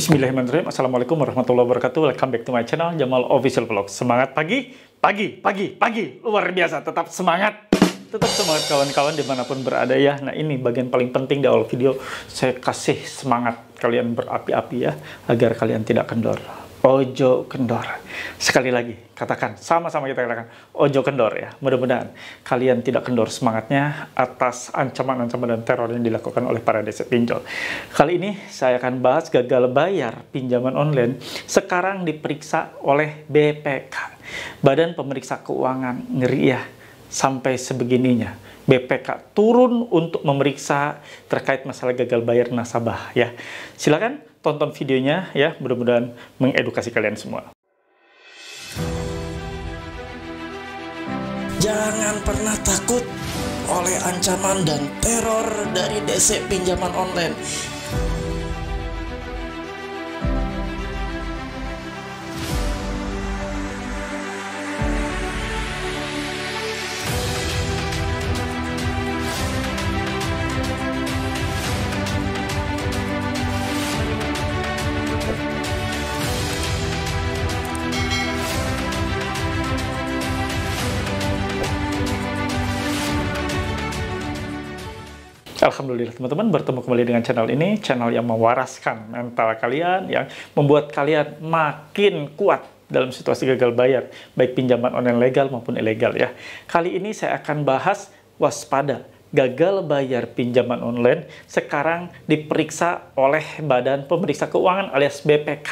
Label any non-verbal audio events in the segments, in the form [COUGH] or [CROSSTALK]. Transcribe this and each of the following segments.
Bismillahirrahmanirrahim. Assalamualaikum warahmatullahi wabarakatuh. Welcome back to my channel Jamal Official Vlog. Semangat pagi, pagi, pagi, pagi. Luar biasa. Tetap semangat. Tetap semangat kawan-kawan dimanapun berada ya. Nah ini bagian paling penting di awal video. Saya kasih semangat kalian berapi-api ya. Agar kalian tidak kendor ojo kendor. Sekali lagi, katakan, sama-sama kita katakan, ojo kendor ya. Mudah-mudahan kalian tidak kendor semangatnya atas ancaman-ancaman dan teror yang dilakukan oleh para desa pinjol. Kali ini saya akan bahas gagal bayar pinjaman online sekarang diperiksa oleh BPK, Badan Pemeriksa Keuangan. Ngeri ya, sampai sebegininya. BPK turun untuk memeriksa terkait masalah gagal bayar nasabah ya. Silakan tonton videonya ya, mudah-mudahan mengedukasi kalian semua. Jangan pernah takut oleh ancaman dan teror dari DC pinjaman online Alhamdulillah teman-teman bertemu kembali dengan channel ini, channel yang mewaraskan mental kalian, yang membuat kalian makin kuat dalam situasi gagal bayar, baik pinjaman online legal maupun ilegal ya. Kali ini saya akan bahas waspada gagal bayar pinjaman online sekarang diperiksa oleh Badan Pemeriksa Keuangan alias BPK.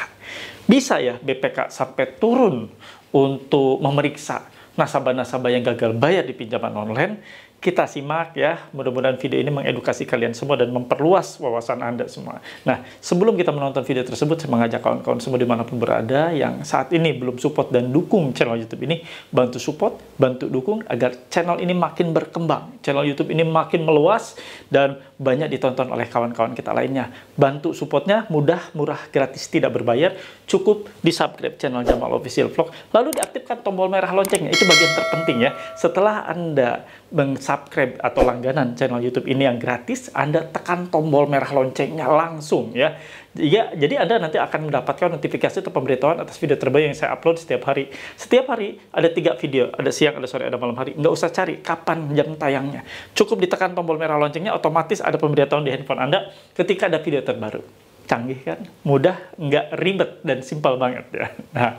Bisa ya BPK sampai turun untuk memeriksa nasabah-nasabah yang gagal bayar di pinjaman online kita simak ya. Mudah-mudahan video ini mengedukasi kalian semua dan memperluas wawasan Anda semua. Nah, sebelum kita menonton video tersebut, saya mengajak kawan-kawan semua dimanapun berada yang saat ini belum support dan dukung channel YouTube ini, bantu support, bantu dukung agar channel ini makin berkembang. Channel YouTube ini makin meluas dan banyak ditonton oleh kawan-kawan kita lainnya. Bantu supportnya mudah, murah, gratis, tidak berbayar. Cukup di subscribe channel Jamal Official Vlog, lalu diaktifkan tombol merah loncengnya. Itu bagian terpenting ya. Setelah Anda meng subscribe atau langganan channel YouTube ini yang gratis, Anda tekan tombol merah loncengnya langsung ya. Iya, jadi Anda nanti akan mendapatkan notifikasi atau pemberitahuan atas video terbaru yang saya upload setiap hari. Setiap hari ada tiga video, ada siang, ada sore, ada malam hari. Nggak usah cari kapan jam tayangnya. Cukup ditekan tombol merah loncengnya, otomatis ada pemberitahuan di handphone Anda ketika ada video terbaru canggih kan, mudah, nggak ribet, dan simpel banget ya. Nah,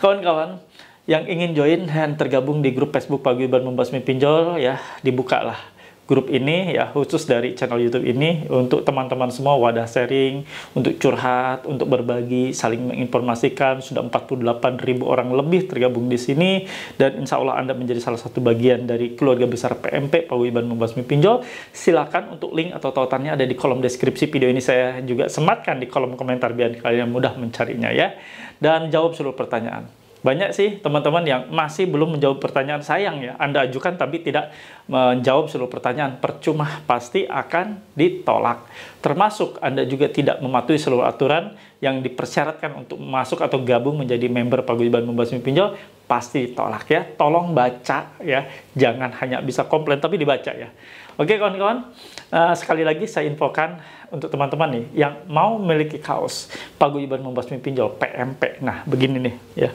kawan-kawan, yang ingin join dan tergabung di grup Facebook Paguyuban Membasmi Pinjol ya dibukalah grup ini ya khusus dari channel YouTube ini untuk teman-teman semua wadah sharing untuk curhat untuk berbagi saling menginformasikan sudah 48 ribu orang lebih tergabung di sini dan insya Allah Anda menjadi salah satu bagian dari keluarga besar PMP Paguyuban Membasmi Pinjol silakan untuk link atau tautannya ada di kolom deskripsi video ini saya juga sematkan di kolom komentar biar kalian mudah mencarinya ya dan jawab seluruh pertanyaan banyak sih teman-teman yang masih belum menjawab pertanyaan sayang ya Anda ajukan tapi tidak menjawab seluruh pertanyaan percuma pasti akan ditolak termasuk Anda juga tidak mematuhi seluruh aturan yang dipersyaratkan untuk masuk atau gabung menjadi member paguyuban membasmi pinjol pasti ditolak ya tolong baca ya jangan hanya bisa komplain tapi dibaca ya oke kawan-kawan uh, sekali lagi saya infokan untuk teman-teman nih yang mau memiliki kaos paguyuban membasmi pinjol PMP nah begini nih ya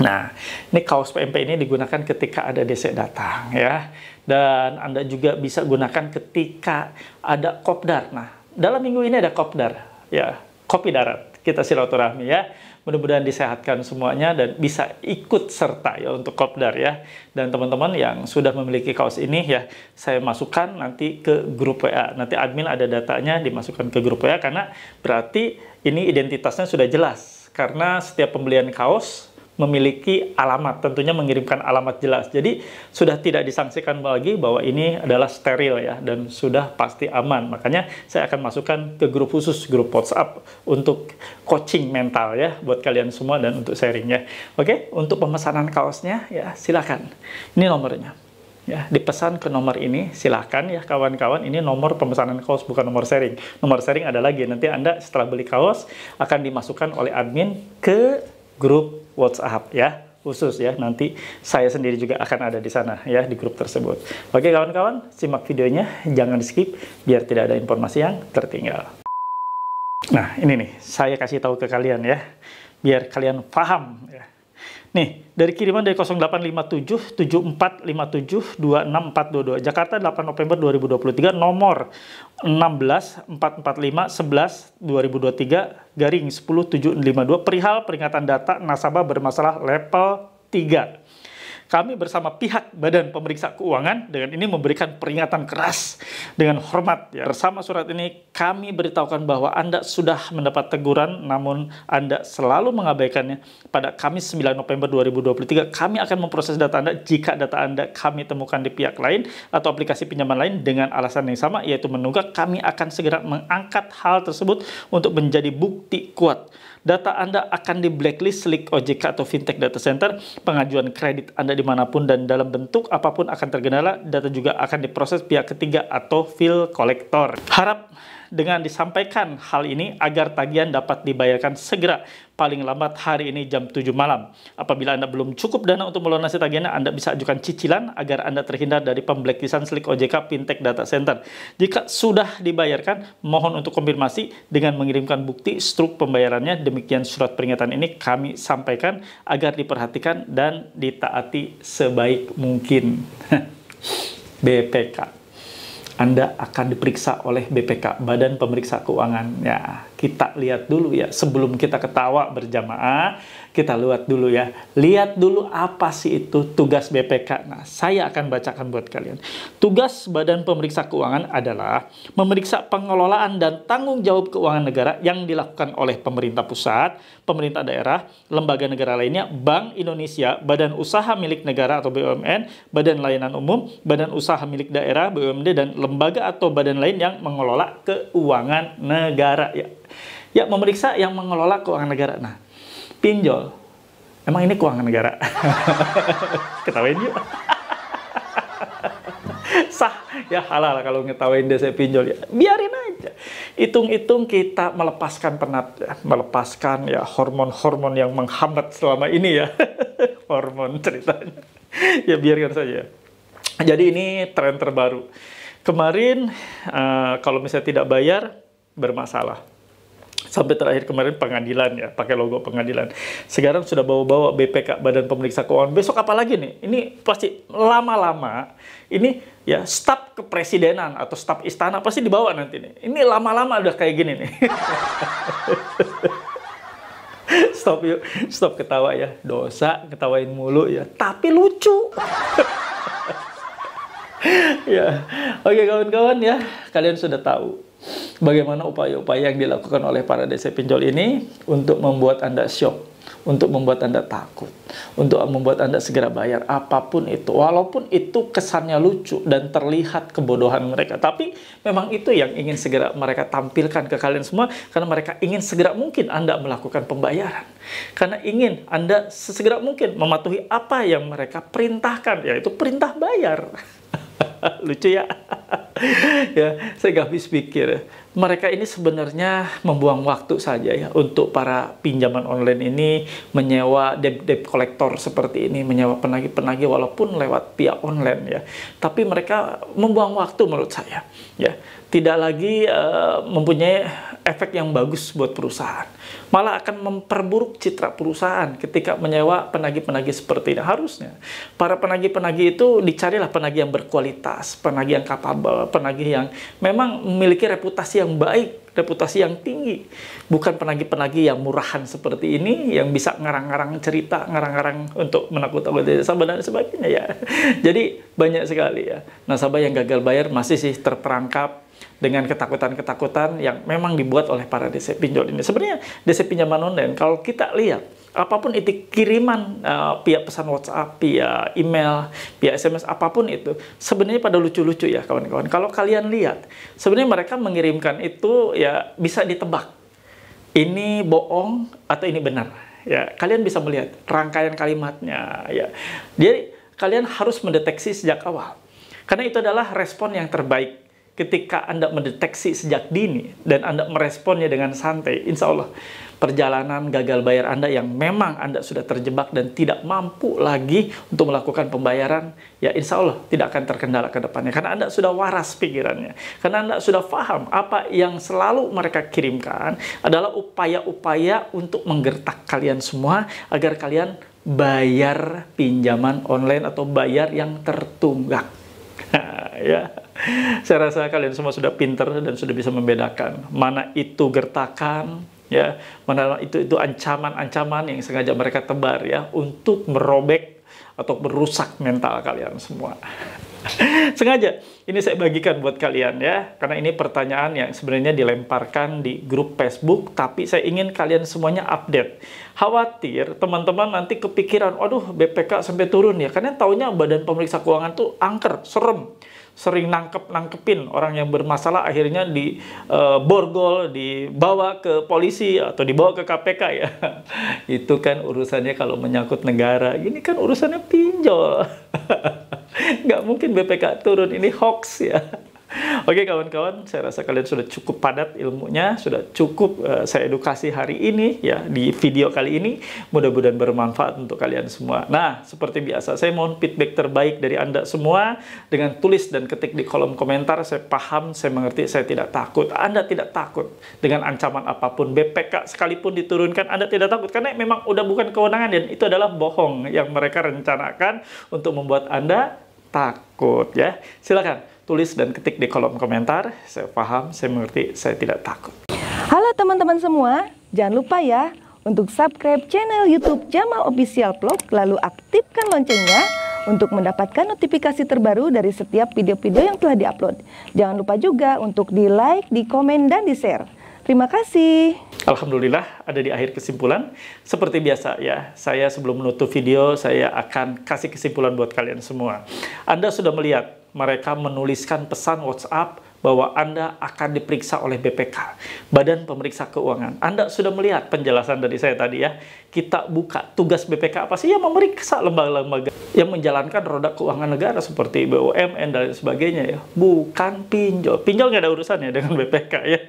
Nah, ini kaos PMP ini digunakan ketika ada DC datang ya. Dan Anda juga bisa gunakan ketika ada kopdar. Nah, dalam minggu ini ada kopdar ya, kopi darat. Kita silaturahmi ya. Mudah-mudahan disehatkan semuanya dan bisa ikut serta ya untuk kopdar ya. Dan teman-teman yang sudah memiliki kaos ini ya, saya masukkan nanti ke grup WA. Nanti admin ada datanya dimasukkan ke grup WA karena berarti ini identitasnya sudah jelas. Karena setiap pembelian kaos memiliki alamat, tentunya mengirimkan alamat jelas. Jadi sudah tidak disangsikan lagi bahwa ini adalah steril ya dan sudah pasti aman. Makanya saya akan masukkan ke grup khusus grup WhatsApp untuk coaching mental ya buat kalian semua dan untuk sharingnya. Oke, untuk pemesanan kaosnya ya silakan. Ini nomornya. Ya, dipesan ke nomor ini silahkan ya kawan-kawan ini nomor pemesanan kaos bukan nomor sharing nomor sharing ada lagi nanti anda setelah beli kaos akan dimasukkan oleh admin ke grup WhatsApp ya khusus ya nanti saya sendiri juga akan ada di sana ya di grup tersebut. Oke kawan-kawan simak videonya jangan di skip biar tidak ada informasi yang tertinggal. Nah ini nih saya kasih tahu ke kalian ya biar kalian paham ya. Nih, dari kiriman dari 0857 7457 26422 Jakarta 8 November 2023 nomor 16 445 11 2023 garing 10752 perihal peringatan data nasabah bermasalah level 3. Kami bersama pihak Badan Pemeriksa Keuangan dengan ini memberikan peringatan keras dengan hormat. Ya. Bersama surat ini kami beritahukan bahwa Anda sudah mendapat teguran namun Anda selalu mengabaikannya. Pada Kamis 9 November 2023 kami akan memproses data Anda jika data Anda kami temukan di pihak lain atau aplikasi pinjaman lain dengan alasan yang sama yaitu menunggak kami akan segera mengangkat hal tersebut untuk menjadi bukti kuat data Anda akan di blacklist slick OJK atau fintech data center, pengajuan kredit Anda dimanapun dan dalam bentuk apapun akan tergenala, data juga akan diproses pihak ketiga atau field collector. Harap dengan disampaikan hal ini agar tagihan dapat dibayarkan segera paling lambat hari ini jam 7 malam. Apabila Anda belum cukup dana untuk melunasi tagihan, Anda bisa ajukan cicilan agar Anda terhindar dari pemblacklistan selik OJK pintek Data Center. Jika sudah dibayarkan, mohon untuk konfirmasi dengan mengirimkan bukti struk pembayarannya. Demikian surat peringatan ini kami sampaikan agar diperhatikan dan ditaati sebaik mungkin. [LAUGHS] BPK anda akan diperiksa oleh BPK, Badan Pemeriksa Keuangan. Ya, kita lihat dulu ya sebelum kita ketawa berjamaah kita lihat dulu ya lihat dulu apa sih itu tugas BPK nah saya akan bacakan buat kalian tugas Badan Pemeriksa Keuangan adalah memeriksa pengelolaan dan tanggung jawab keuangan negara yang dilakukan oleh pemerintah pusat pemerintah daerah lembaga negara lainnya Bank Indonesia Badan Usaha Milik Negara atau BUMN Badan Layanan Umum Badan Usaha Milik Daerah BUMD dan lembaga atau badan lain yang mengelola keuangan negara ya Ya, memeriksa yang mengelola keuangan negara. Nah, pinjol. Emang ini keuangan negara? [LAUGHS] Ketawain yuk. [LAUGHS] Sah. Ya halal kalau ngetawain dia saya pinjol. Ya, biarin aja. Hitung-hitung kita melepaskan penat, ya. melepaskan ya hormon-hormon yang menghambat selama ini ya. [LAUGHS] hormon ceritanya. ya biarkan saja. Jadi ini tren terbaru. Kemarin uh, kalau misalnya tidak bayar bermasalah sampai terakhir kemarin pengadilan ya, pakai logo pengadilan. Sekarang sudah bawa-bawa BPK Badan Pemeriksa Keuangan. Besok apa lagi nih? Ini pasti lama-lama ini ya staf kepresidenan atau staf istana pasti dibawa nanti nih. Ini lama-lama udah kayak gini nih. [LAUGHS] stop yuk, stop ketawa ya. Dosa ketawain mulu ya, tapi lucu. [LAUGHS] ya. Oke kawan-kawan ya, kalian sudah tahu bagaimana upaya-upaya yang dilakukan oleh para desa pinjol ini untuk membuat Anda shock, untuk membuat Anda takut, untuk membuat Anda segera bayar apapun itu. Walaupun itu kesannya lucu dan terlihat kebodohan mereka, tapi memang itu yang ingin segera mereka tampilkan ke kalian semua karena mereka ingin segera mungkin Anda melakukan pembayaran. Karena ingin Anda sesegera mungkin mematuhi apa yang mereka perintahkan, yaitu perintah bayar. [LAUGHS] lucu ya [LAUGHS] ya saya gak habis pikir mereka ini sebenarnya membuang waktu saja ya untuk para pinjaman online ini menyewa debt, collector seperti ini, menyewa penagih-penagih walaupun lewat pihak online ya. Tapi mereka membuang waktu menurut saya ya. Tidak lagi uh, mempunyai efek yang bagus buat perusahaan. Malah akan memperburuk citra perusahaan ketika menyewa penagih-penagih seperti ini. Harusnya para penagih-penagih itu dicarilah penagih yang berkualitas, penagih yang kapabel, penagih yang memang memiliki reputasi yang yang baik, reputasi yang tinggi. Bukan penagi-penagi yang murahan seperti ini, yang bisa ngarang-ngarang cerita, ngarang-ngarang untuk menakut-takuti nasabah dan sebagainya ya. [LAUGHS] Jadi banyak sekali ya. Nasabah yang gagal bayar masih sih terperangkap dengan ketakutan-ketakutan yang memang dibuat oleh para DC pinjol ini. Sebenarnya DC pinjaman online, kalau kita lihat apapun itu kiriman uh, eh, pihak pesan WhatsApp, pihak email, pihak SMS apapun itu sebenarnya pada lucu-lucu ya kawan-kawan. Kalau kalian lihat, sebenarnya mereka mengirimkan itu ya bisa ditebak. Ini bohong atau ini benar. Ya, kalian bisa melihat rangkaian kalimatnya ya. Jadi kalian harus mendeteksi sejak awal. Karena itu adalah respon yang terbaik ketika Anda mendeteksi sejak dini dan Anda meresponnya dengan santai, insya Allah perjalanan gagal bayar Anda yang memang Anda sudah terjebak dan tidak mampu lagi untuk melakukan pembayaran, ya insya Allah tidak akan terkendala ke depannya. Karena Anda sudah waras pikirannya. Karena Anda sudah paham apa yang selalu mereka kirimkan adalah upaya-upaya untuk menggertak kalian semua agar kalian bayar pinjaman online atau bayar yang tertunggak. Nah, ya saya rasa kalian semua sudah pinter dan sudah bisa membedakan mana itu gertakan, ya, mana itu itu ancaman-ancaman yang sengaja mereka tebar ya untuk merobek atau merusak mental kalian semua. [LAUGHS] Sengaja ini saya bagikan buat kalian ya, karena ini pertanyaan yang sebenarnya dilemparkan di grup Facebook, tapi saya ingin kalian semuanya update. Khawatir teman-teman nanti kepikiran, aduh BPK sampai turun ya, karena taunya Badan Pemeriksa Keuangan tuh angker, serem sering nangkep-nangkepin orang yang bermasalah akhirnya di e, borgol, dibawa ke polisi atau dibawa ke KPK ya. [LAUGHS] Itu kan urusannya kalau menyangkut negara. Ini kan urusannya pinjol. [LAUGHS] Nggak mungkin BPK turun, ini hoax ya. Oke kawan-kawan, saya rasa kalian sudah cukup padat ilmunya, sudah cukup uh, saya edukasi hari ini ya di video kali ini. Mudah-mudahan bermanfaat untuk kalian semua. Nah, seperti biasa saya mohon feedback terbaik dari Anda semua dengan tulis dan ketik di kolom komentar. Saya paham, saya mengerti, saya tidak takut. Anda tidak takut dengan ancaman apapun. BPK sekalipun diturunkan, Anda tidak takut karena memang udah bukan kewenangan dan itu adalah bohong yang mereka rencanakan untuk membuat Anda takut ya. Silakan tulis dan ketik di kolom komentar. Saya paham, saya mengerti, saya tidak takut. Halo teman-teman semua, jangan lupa ya untuk subscribe channel YouTube Jamal Official Vlog, lalu aktifkan loncengnya untuk mendapatkan notifikasi terbaru dari setiap video-video yang telah diupload. Jangan lupa juga untuk di like, di komen, dan di share. Terima kasih. Alhamdulillah ada di akhir kesimpulan. Seperti biasa ya, saya sebelum menutup video saya akan kasih kesimpulan buat kalian semua. Anda sudah melihat mereka menuliskan pesan WhatsApp bahwa Anda akan diperiksa oleh BPK, Badan Pemeriksa Keuangan. Anda sudah melihat penjelasan dari saya tadi ya. Kita buka tugas BPK apa sih? Ya memeriksa lembaga-lembaga yang menjalankan roda keuangan negara seperti BUMN dan sebagainya ya. Bukan pinjol. Pinjol nggak ada urusannya dengan BPK ya.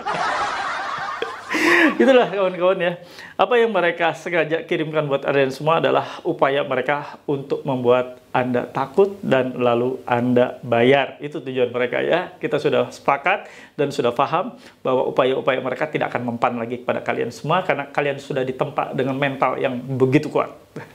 Itulah kawan-kawan ya. Apa yang mereka sengaja kirimkan buat Anda semua adalah upaya mereka untuk membuat Anda takut dan lalu Anda bayar. Itu tujuan mereka ya. Kita sudah sepakat dan sudah paham bahwa upaya-upaya mereka tidak akan mempan lagi kepada kalian semua karena kalian sudah ditempa dengan mental yang begitu kuat.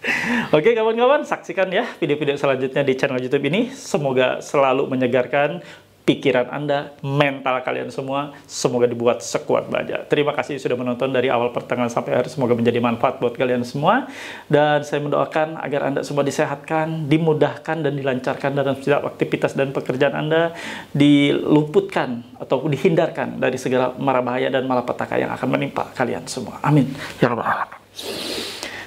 [LAUGHS] Oke kawan-kawan, saksikan ya video-video selanjutnya di channel YouTube ini. Semoga selalu menyegarkan, pikiran Anda, mental kalian semua, semoga dibuat sekuat baja. Terima kasih sudah menonton dari awal pertengahan sampai akhir, semoga menjadi manfaat buat kalian semua. Dan saya mendoakan agar Anda semua disehatkan, dimudahkan dan dilancarkan dalam setiap aktivitas dan pekerjaan Anda, diluputkan atau dihindarkan dari segala mara bahaya dan malapetaka yang akan menimpa kalian semua. Amin. Ya Allah.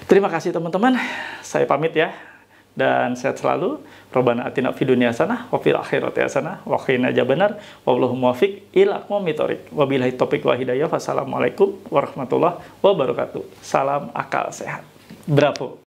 Terima kasih teman-teman, saya pamit ya dan sehat selalu. Rabbana atina fid dunya hasanah wa fil akhirati hasanah wa qina wa wallahu muwaffiq ila aqwamit thoriq. Wabillahi topik wa hidayah. Wassalamualaikum warahmatullahi wabarakatuh. Salam akal sehat. Bravo.